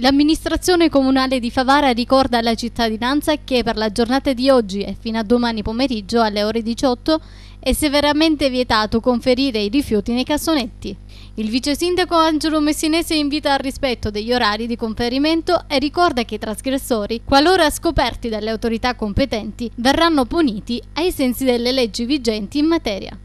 L'amministrazione comunale di Favara ricorda alla cittadinanza che per la giornata di oggi e fino a domani pomeriggio alle ore 18 è severamente vietato conferire i rifiuti nei cassonetti. Il vice sindaco Angelo Messinese invita al rispetto degli orari di conferimento e ricorda che i trasgressori, qualora scoperti dalle autorità competenti, verranno puniti ai sensi delle leggi vigenti in materia.